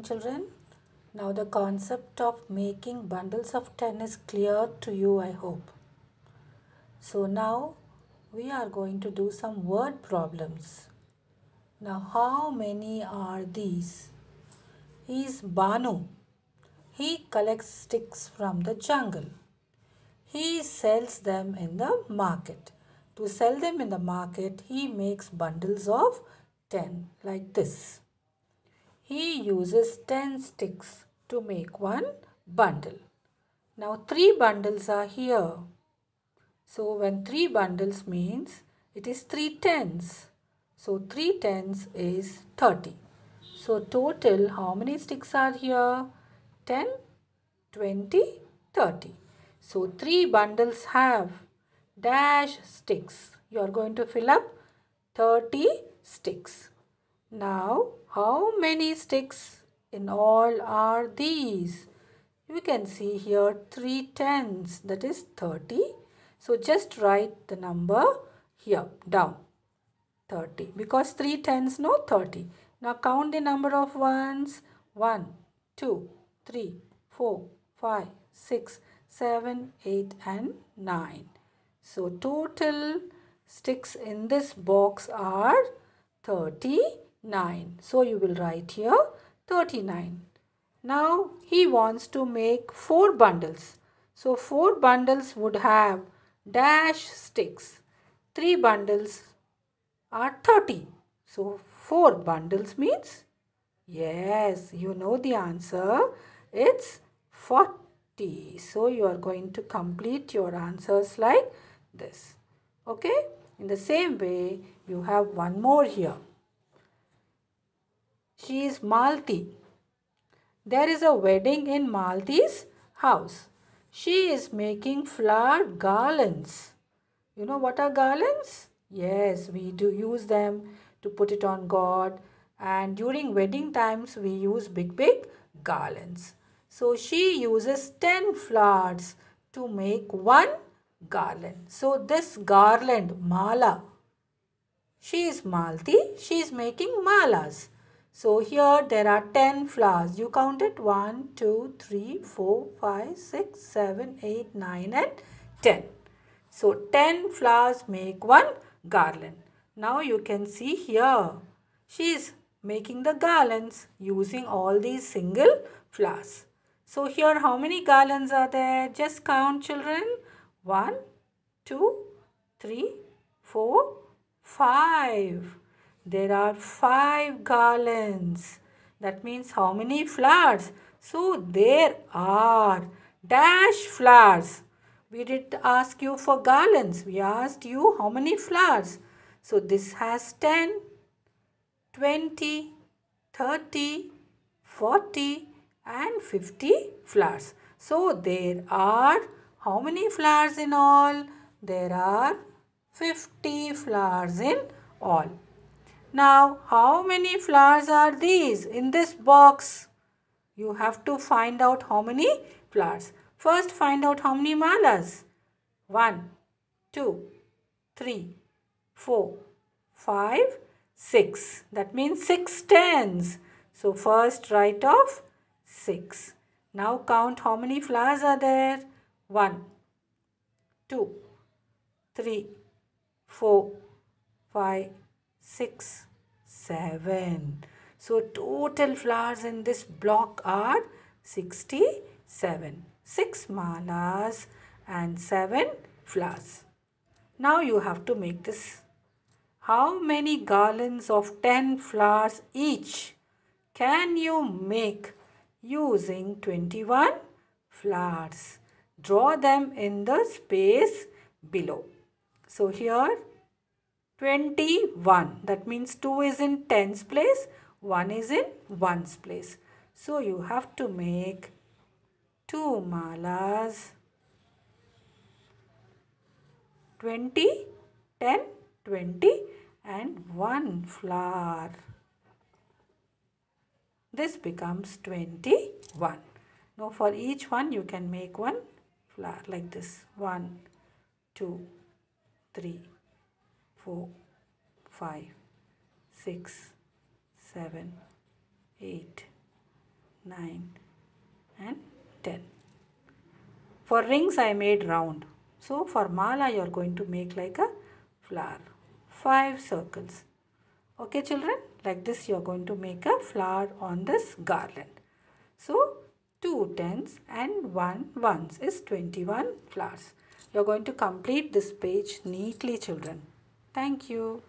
morning children now the concept of making bundles of 10 is clear to you i hope so now we are going to do some word problems now how many are these he is banu he collects sticks from the jungle he sells them in the market to sell them in the market he makes bundles of 10 like this he uses 10 sticks to make one bundle. Now three bundles are here. So when three bundles means it is three tens. So three tens is 30. So total how many sticks are here? 10, 20, 30. So three bundles have dash sticks. You are going to fill up 30 sticks. Now, how many sticks in all are these? You can see here 3 tens, that is 30. So, just write the number here down 30 because 3 tens no 30. Now, count the number of ones 1, 2, 3, 4, 5, 6, 7, 8 and 9. So, total sticks in this box are 30 9. So you will write here 39. Now he wants to make 4 bundles. So 4 bundles would have dash sticks. 3 bundles are 30. So 4 bundles means? Yes, you know the answer. It's 40. So you are going to complete your answers like this. Okay? In the same way, you have one more here. She is Malti. There is a wedding in Malti's house. She is making flower garlands. You know what are garlands? Yes, we do use them to put it on God. And during wedding times, we use big, big garlands. So she uses 10 flowers to make one garland. So this garland, mala, she is Malti, she is making malas. So here there are 10 flowers. You count it 1, 2, 3, 4, 5, 6, 7, 8, 9 and 10. So 10 flowers make one garland. Now you can see here. She is making the garlands using all these single flowers. So here how many garlands are there? Just count children. 1, 2, 3, 4, 5. There are five garlands. That means how many flowers? So there are dash flowers. We did ask you for garlands. We asked you how many flowers. So this has 10, 20, 30, 40 and 50 flowers. So there are how many flowers in all? There are 50 flowers in all. Now, how many flowers are these in this box? You have to find out how many flowers. First, find out how many malas. One, two, three, four, five, six. That means 6 tens. So, first write off 6. Now, count how many flowers are there. One, two, three, four, five six, seven. So total flowers in this block are 67. 6 malas and 7 flowers. Now you have to make this. How many garlands of 10 flowers each can you make using 21 flowers? Draw them in the space below. So here 21. That means 2 is in tens place, 1 is in ones place. So you have to make two malas. 20, 10, 20 and one flower. This becomes 21. Now for each one you can make one flower like this. One, two, three four, five, six, seven, eight, nine, and 10. For rings I made round. So for mala you are going to make like a flower. 5 circles. Okay children like this you are going to make a flower on this garland. So two tens and one ones is 21 flowers. You are going to complete this page neatly children. Thank you.